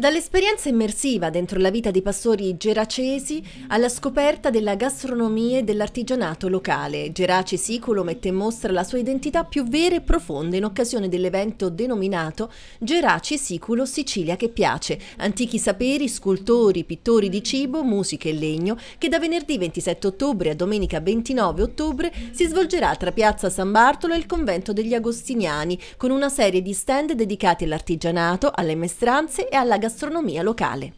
Dall'esperienza immersiva dentro la vita dei pastori geracesi alla scoperta della gastronomia e dell'artigianato locale, Gerace Siculo mette in mostra la sua identità più vera e profonda in occasione dell'evento denominato Gerace Siculo Sicilia che piace, antichi saperi, scultori, pittori di cibo, musica e legno, che da venerdì 27 ottobre a domenica 29 ottobre si svolgerà tra Piazza San Bartolo e il Convento degli Agostiniani, con una serie di stand dedicati all'artigianato, alle mestranze e alla gastronomia gastronomia locale.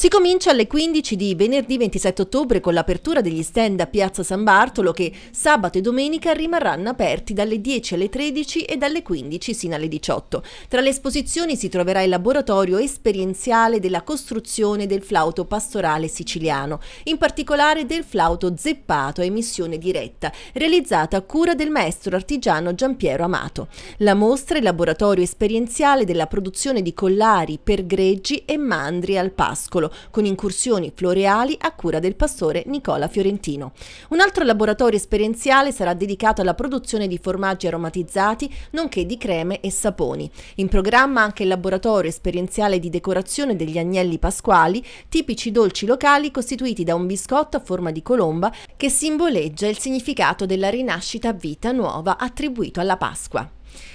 Si comincia alle 15 di venerdì 27 ottobre con l'apertura degli stand a Piazza San Bartolo che sabato e domenica rimarranno aperti dalle 10 alle 13 e dalle 15 sino alle 18. Tra le esposizioni si troverà il laboratorio esperienziale della costruzione del flauto pastorale siciliano, in particolare del flauto zeppato a emissione diretta, realizzata a cura del maestro artigiano Giampiero Amato. La mostra è il laboratorio esperienziale della produzione di collari per greggi e mandri al pascolo Paolo, con incursioni floreali a cura del pastore Nicola Fiorentino. Un altro laboratorio esperienziale sarà dedicato alla produzione di formaggi aromatizzati, nonché di creme e saponi. In programma anche il laboratorio esperienziale di decorazione degli agnelli pasquali, tipici dolci locali costituiti da un biscotto a forma di colomba che simboleggia il significato della rinascita a vita nuova attribuito alla Pasqua.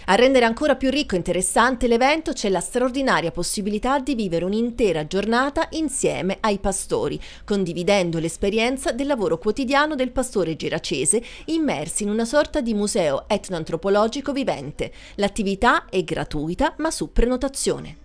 A rendere ancora più ricco e interessante l'evento c'è la straordinaria possibilità di vivere un'intera giornata insieme ai pastori, condividendo l'esperienza del lavoro quotidiano del pastore giracese immersi in una sorta di museo etnoantropologico vivente. L'attività è gratuita ma su prenotazione.